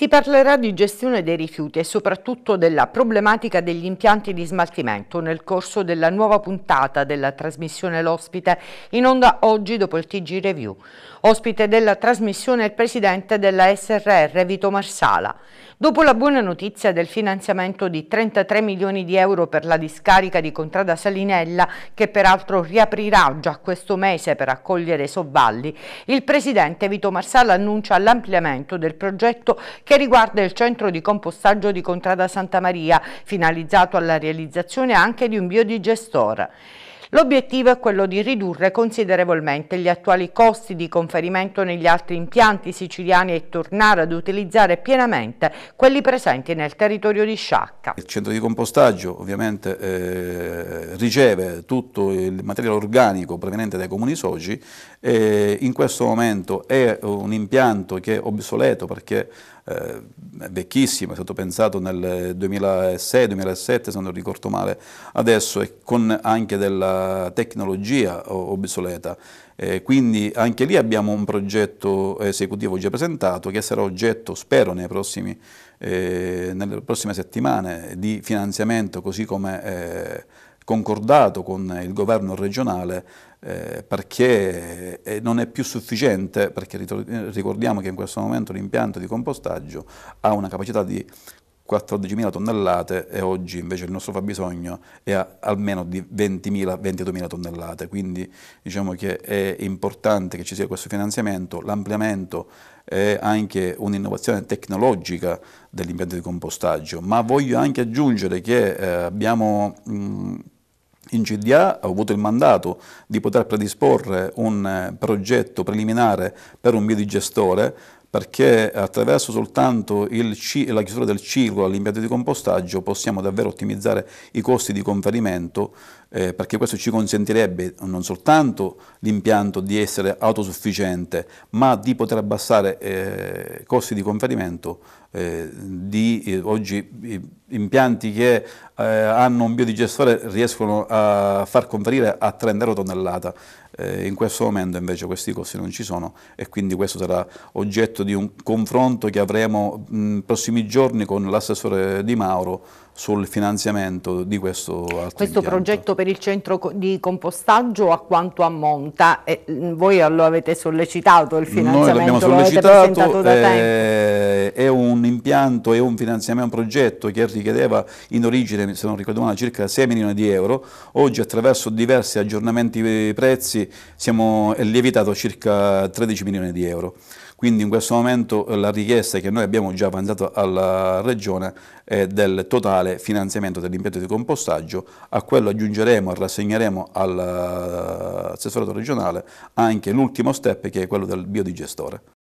Si parlerà di gestione dei rifiuti e soprattutto della problematica degli impianti di smaltimento nel corso della nuova puntata della trasmissione L'Ospite in onda oggi dopo il TG Review. Ospite della trasmissione il presidente della SRR Vito Marsala. Dopo la buona notizia del finanziamento di 33 milioni di euro per la discarica di Contrada Salinella, che peraltro riaprirà già questo mese per accogliere i sovvalli, il presidente Vito Marsala annuncia l'ampliamento del progetto che riguarda il centro di compostaggio di Contrada Santa Maria, finalizzato alla realizzazione anche di un biodigestore. L'obiettivo è quello di ridurre considerevolmente gli attuali costi di conferimento negli altri impianti siciliani e tornare ad utilizzare pienamente quelli presenti nel territorio di Sciacca. Il centro di compostaggio ovviamente eh, riceve tutto il materiale organico proveniente dai comuni soci e in questo momento è un impianto che è obsoleto perché eh, è vecchissimo, è stato pensato nel 2006-2007 se non ricordo male, adesso è con anche della tecnologia obsoleta. Eh, quindi anche lì abbiamo un progetto esecutivo già presentato che sarà oggetto, spero, prossimi, eh, nelle prossime settimane di finanziamento così come eh, concordato con il governo regionale eh, perché eh, non è più sufficiente, perché ricordiamo che in questo momento l'impianto di compostaggio ha una capacità di 14.000 tonnellate e oggi invece il nostro fabbisogno è a almeno di 20.000-22.000 tonnellate, quindi diciamo che è importante che ci sia questo finanziamento, l'ampliamento è anche un'innovazione tecnologica dell'impianto di compostaggio, ma voglio anche aggiungere che eh, abbiamo... Mh, in CDA ho avuto il mandato di poter predisporre un eh, progetto preliminare per un biodigestore perché attraverso soltanto la chiusura del ciclo all'impianto di compostaggio possiamo davvero ottimizzare i costi di conferimento eh, perché questo ci consentirebbe non soltanto l'impianto di essere autosufficiente ma di poter abbassare eh, costi di conferimento eh, di eh, oggi impianti che eh, hanno un biodigestore riescono a far conferire a 30 euro tonnellata eh, in questo momento invece questi costi non ci sono e quindi questo sarà oggetto di un confronto che avremo nei prossimi giorni con l'assessore Di Mauro sul finanziamento di questo Questo impianto. progetto per il centro di compostaggio a quanto ammonta? Eh, voi lo avete sollecitato il finanziamento? Noi l'abbiamo sollecitato, eh, è un impianto, è un finanziamento, un progetto che richiedeva in origine, se non ricordo male, circa 6 milioni di euro, oggi attraverso diversi aggiornamenti dei eh, prezzi siamo lievitato a circa 13 milioni di euro. Quindi in questo momento eh, la richiesta che noi abbiamo già avanzato alla Regione è eh, del totale finanziamento dell'impianto di compostaggio, a quello aggiungeremo e rassegneremo all'assessorato eh, regionale anche l'ultimo step che è quello del biodigestore.